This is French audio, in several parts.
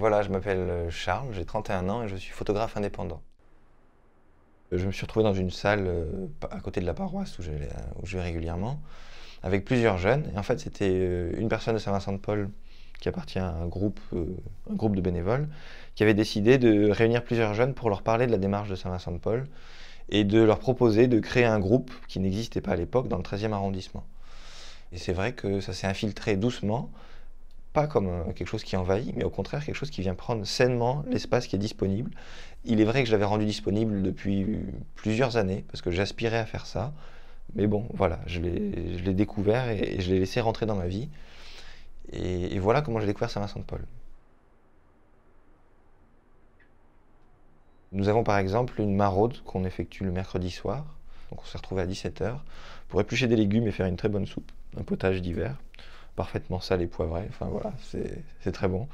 Voilà, je m'appelle euh, Charles, j'ai 31 ans et je suis photographe indépendant. Je me suis retrouvé dans une salle euh, à côté de la paroisse euh, où, je vais régulièrement, avec plusieurs jeunes. Et en fait, c'était une personne de Saint-Vincent-de-Paul qui appartient à un groupe, un groupe de bénévoles, qui avait décidé de réunir plusieurs jeunes pour leur parler de la démarche de Saint-Vincent-de-Paul et de leur proposer de créer un groupe qui n'existait pas à l'époque dans le 13e arrondissement. Et c'est vrai que ça s'est infiltré doucement, pas comme euh, quelque chose qui envahit, mais au contraire quelque chose qui vient prendre sainement mm. l'espace qui est disponible. Il est vrai que je l'avais rendu disponible depuis plusieurs années, parce que j'aspirais à faire ça, mais bon, voilà, je l'ai découvert et, je l'ai laissé rentrer dans ma vie. Et, voilà comment j'ai découvert Saint-Vincent-de-Paul. Nous avons par exemple une maraude qu'on effectue le mercredi soir, donc on s'est retrouvé à 17h, pour éplucher des légumes et faire une très bonne soupe, un potage d'hiver parfaitement sale et poivré. Enfin voilà, c'est très bon.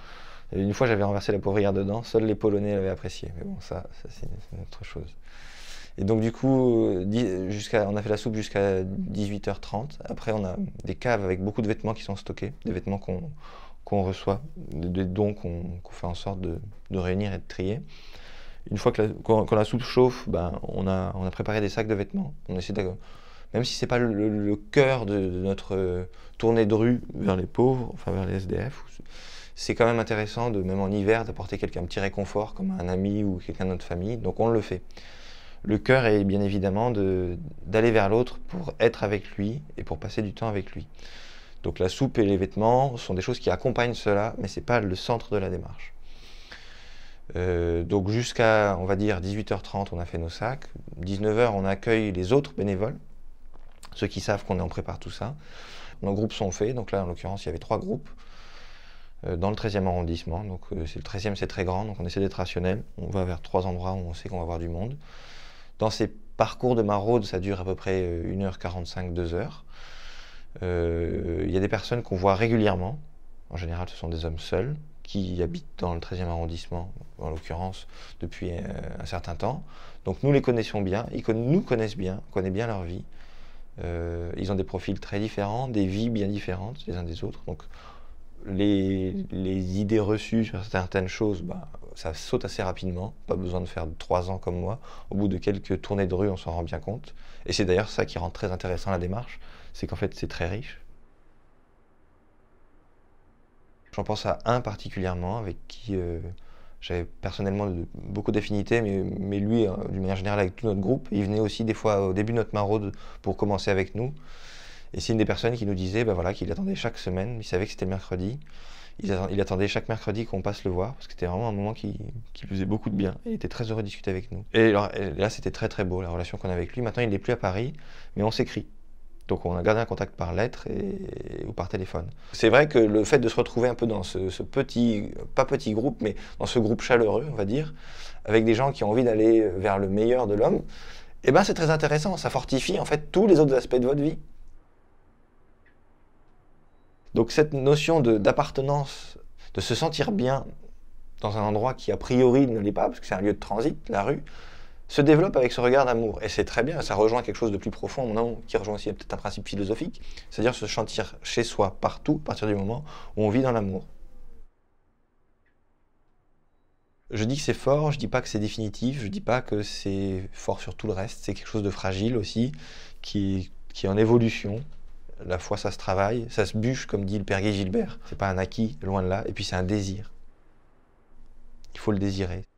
une fois, j'avais renversé la poivrière dedans. Seuls les Polonais l'avaient apprécié. Mais bon, ça, c'est autre chose. Et donc du coup, on a fait la soupe jusqu'à 18h30. Après, on a des caves avec beaucoup de vêtements qui sont stockés, des vêtements qu'on reçoit, des dons qu'on fait en sorte de, réunir et de trier. Une fois que la, la soupe chauffe, ben, on, a, on a préparé des sacs de vêtements. On essaie même si ce n'est pas le, cœur de, notre euh, tournée de rue vers les pauvres, enfin vers les SDF, c'est quand même intéressant, de, même en hiver, d'apporter quelqu'un un petit réconfort, comme un ami ou quelqu'un de notre famille, donc on le fait. Le cœur est bien évidemment d'aller vers l'autre pour être avec lui et pour passer du temps avec lui. Donc la soupe et les vêtements sont des choses qui accompagnent cela, mais ce n'est pas le centre de la démarche. Euh, donc jusqu'à, on va dire, 18h30, on a fait nos sacs. 19h, on accueille les autres bénévoles ceux qui savent qu'on est en prépare tout ça. Nos groupes sont faits, donc là en l'occurrence il y avait trois groupes euh, dans le 13e arrondissement. Donc euh, c'est le 13e c'est très grand, donc on essaie d'être rationnel. On va vers trois endroits où on sait qu'on va voir du monde. Dans ces parcours de maraude, ça dure à peu près 1h45, 2h. Euh, il y a des personnes qu'on voit régulièrement. En général, ce sont des hommes seuls qui habitent dans le 13e arrondissement, en l'occurrence, depuis un certain temps. Donc nous les connaissons bien, ils nous connaissent bien, on connaît bien leur vie. Euh, ils ont des profils très différents, des vies bien différentes les uns des autres. Donc, les, mm. les idées reçues sur certaines choses, bah, ça saute assez rapidement. Pas besoin de faire trois ans comme moi. Au bout de quelques tournées de rue, on s'en rend bien compte. Et c'est d'ailleurs ça qui rend très intéressant la démarche, c'est qu'en fait, c'est très riche. J'en pense à un particulièrement avec qui euh, j'avais personnellement beaucoup d'affinités, mais, lui, euh, d'une manière générale, avec tout notre groupe, il venait aussi des fois au début de notre maraude pour commencer avec nous. Et c'est une des personnes qui nous disait ben voilà, qu'il attendait chaque semaine, il savait que c'était mercredi. Il, attendait chaque mercredi qu'on passe le voir, parce que c'était vraiment un moment qui, lui faisait beaucoup de bien. Il était très heureux de discuter avec nous. Et là, là c'était très très beau, la relation qu'on avait avec lui. Maintenant, il n'est plus à Paris, mais on s'écrit. Donc on a gardé un contact par lettre ou par téléphone. C'est vrai que le fait de se retrouver un peu dans ce, petit, pas petit groupe, mais dans ce groupe chaleureux, on va dire, avec des gens qui ont envie d'aller vers le meilleur de l'homme, et eh ben c'est très intéressant, ça fortifie en fait tous les autres aspects de votre vie. Donc cette notion d'appartenance, de se sentir bien dans un endroit qui a priori ne l'est pas, parce que c'est un lieu de transit, la rue, se développe avec ce regard d'amour. Et c'est très bien, ça rejoint quelque chose de plus profond mon qui rejoint aussi peut-être un principe philosophique, c'est-à-dire se sentir chez soi partout à partir du moment où on vit dans l'amour. Je dis que c'est fort, je dis pas que c'est définitif, je dis pas que c'est fort sur tout le reste, c'est quelque chose de fragile aussi, qui, qui est en évolution, la foi, ça se travaille, ça se bûche, comme dit le père Guy Gilbert. C'est pas un acquis, loin de là, et puis c'est un désir. Il faut le désirer.